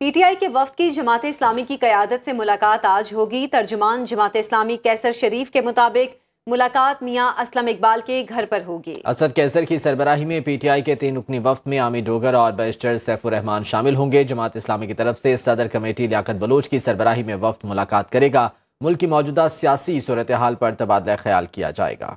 PTI के वफ की जमात इस्लामी की कयादत से मुलाकात आज होगी तर्जुमान जमात इस्लामी कैसर शरीफ के मुताबिक मुलाकात मियां असलम इकबाल के घर पर होगी असद कैसर की सरबराही में पीटीआई के तीन रुकनी वफ में आमिर डोगर और बैरिस्टर सैफुररहमान शामिल होंगे जमात इस्लामी की तरफ से सदर कमेटी लियाकत बलोच की सरबराही में वफ मुलाकात करेगा मुल्क की मौजूदा सियासी सूरत हाल पर तबादला ख्याल किया जाएगा